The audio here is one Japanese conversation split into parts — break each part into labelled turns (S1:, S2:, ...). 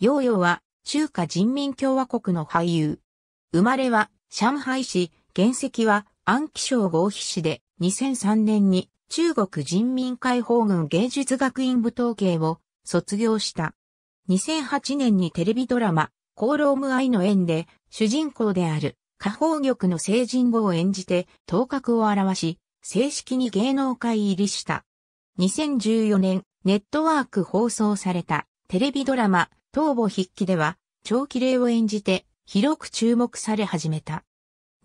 S1: ヨーヨーは中華人民共和国の俳優。生まれは上海市、原籍は安徽省合肥市で2003年に中国人民解放軍芸術学院舞踏系を卒業した。2008年にテレビドラマ、コーローム愛の縁で主人公である下方玉の成人後を演じて頭角を表し、正式に芸能界入りした。2014年、ネットワーク放送されたテレビドラマ、東母筆記では、長期霊を演じて、広く注目され始めた。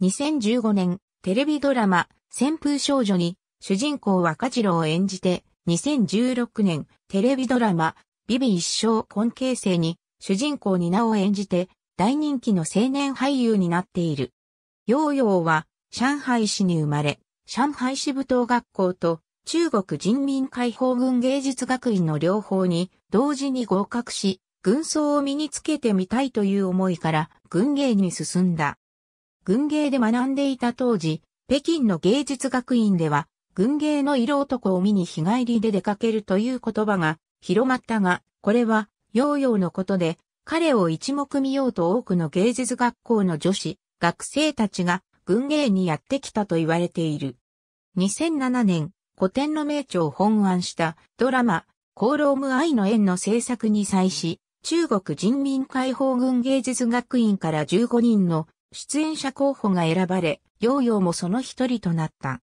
S1: 2015年、テレビドラマ、旋風少女に、主人公若次郎を演じて、2016年、テレビドラマ、ビビ一生根形成に、主人公に名を演じて、大人気の青年俳優になっている。ヨーヨーは、上海市に生まれ、上海市舞踏学校と、中国人民解放軍芸術学院の両方に、同時に合格し、軍装を身につけてみたいという思いから軍芸に進んだ。軍芸で学んでいた当時、北京の芸術学院では、軍芸の色男を見に日帰りで出かけるという言葉が広まったが、これは、ヨーヨーのことで、彼を一目見ようと多くの芸術学校の女子、学生たちが軍芸にやってきたと言われている。2007年、古典の名著を本案したドラマ、コーローム愛の縁の制作に際し、中国人民解放軍芸術学院から15人の出演者候補が選ばれ、ヨーヨーもその一人となった。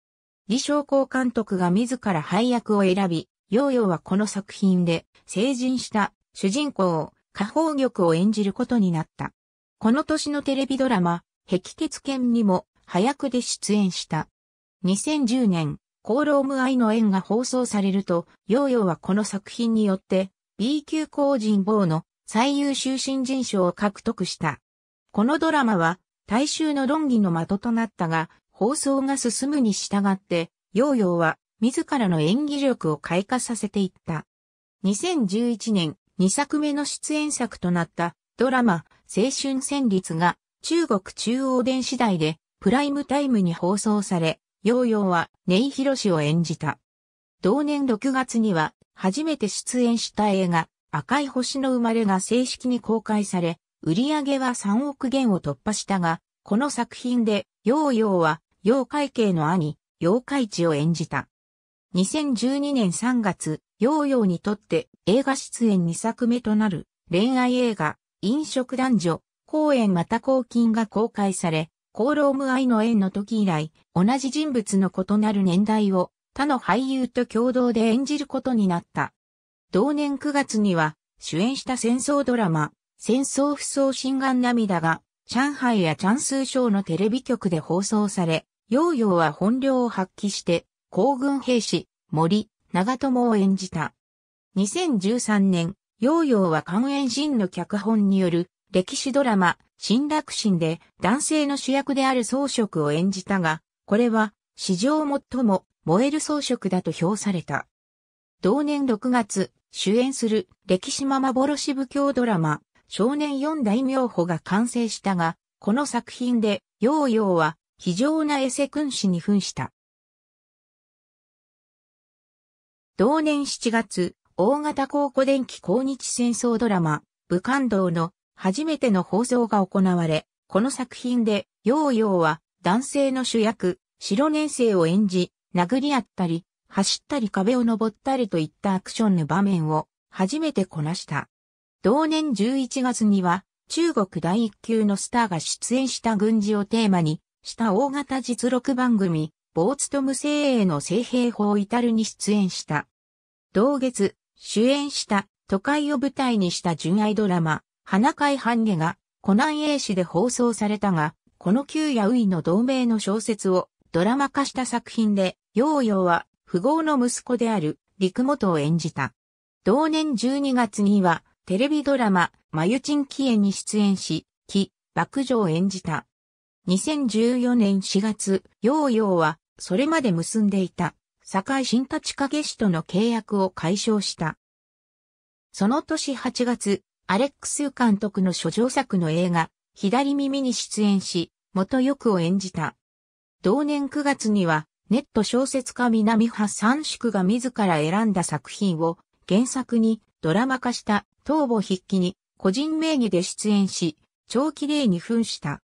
S1: 李昌光監督が自ら配役を選び、ヨーヨーはこの作品で成人した主人公、下方玉を演じることになった。この年のテレビドラマ、壁血剣にも早くで出演した。2010年、コーローム愛の縁が放送されると、ヨーヨーはこの作品によって、B 級工人坊の最優秀新人賞を獲得した。このドラマは、大衆の論議の的となったが、放送が進むに従って、ヨーヨーは自らの演技力を開花させていった。2011年、2作目の出演作となったドラマ、青春戦律が中国中央電次台でプライムタイムに放送され、ヨーヨーはネイヒロシを演じた。同年6月には初めて出演した映画、赤い星の生まれが正式に公開され、売り上げは3億元を突破したが、この作品で、ヨーヨーは、妖怪系の兄、妖怪地を演じた。2012年3月、ヨーヨーにとって映画出演2作目となる恋愛映画、飲食男女、公演また公金が公開され、コーローム愛の縁の時以来、同じ人物の異なる年代を他の俳優と共同で演じることになった。同年9月には主演した戦争ドラマ、戦争不相心眼涙が、上海やチャンスー省のテレビ局で放送され、ヨーヨーは本領を発揮して、皇軍兵士、森、長友を演じた。2013年、ヨーヨーは関園人の脚本による歴史ドラマ、新楽神で男性の主役である装飾を演じたが、これは史上最も燃える装飾だと評された。同年6月、主演する歴史ま幻部教ドラマ、少年四大名捕が完成したが、この作品で、ヨーヨーは、非常なエセ君子に扮した。同年7月、大型高古電気抗日戦争ドラマ、武漢道の初めての放送が行われ、この作品で、ヨーヨーは男性の主役、白年生を演じ、殴り合ったり、走ったり壁を登ったりといったアクションの場面を初めてこなした。同年11月には中国第一級のスターが出演した軍事をテーマにした大型実録番組、ボーツトム精鋭の精兵法至るに出演した。同月、主演した都会を舞台にした純愛ドラマ、花海半下が湖南英史で放送されたが、この旧やウイの同名の小説をドラマ化した作品で、ヨーヨーは富豪の息子である陸元を演じた。同年12月には、テレビドラマ、まゆちんきえに出演し、木、爆女を演じた。2014年4月、ヨーヨーは、それまで結んでいた、堺新立影氏との契約を解消した。その年8月、アレックス監督の諸上作の映画、左耳に出演し、元よくを演じた。同年9月には、ネット小説家南派三宿が自ら選んだ作品を原作にドラマ化した東母筆記に個人名義で出演し、長期例に扮した。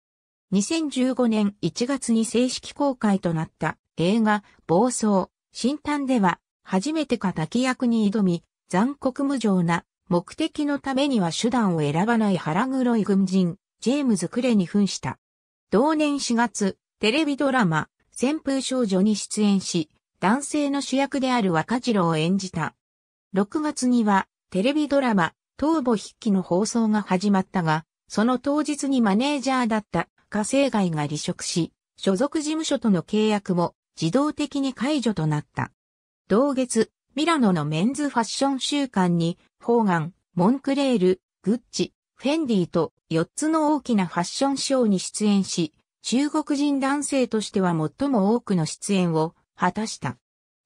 S1: 2015年1月に正式公開となった映画暴走、新探では初めて仇役に挑み、残酷無情な目的のためには手段を選ばない腹黒い軍人、ジェームズ・クレに扮した。同年4月、テレビドラマ、旋風少女に出演し、男性の主役である若次郎を演じた。6月には、テレビドラマ、東母筆記の放送が始まったが、その当日にマネージャーだった火星外が離職し、所属事務所との契約も自動的に解除となった。同月、ミラノのメンズファッション週間に、ホーガン、モンクレール、グッチ、フェンディと4つの大きなファッションショーに出演し、中国人男性としては最も多くの出演を果たした。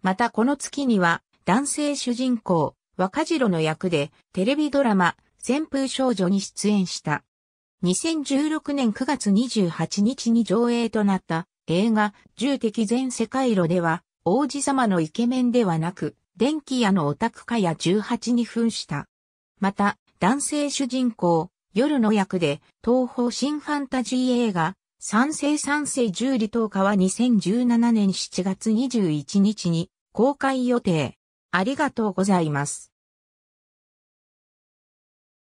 S1: またこの月には男性主人公若次郎の役でテレビドラマ旋風少女に出演した。2016年9月28日に上映となった映画銃敵全世界路では王子様のイケメンではなく電気屋のオタク化や18に扮した。また男性主人公夜の役で東方新ファンタジー映画三世三世十里等下は2017年7月21日に公開予定。ありがとうございます。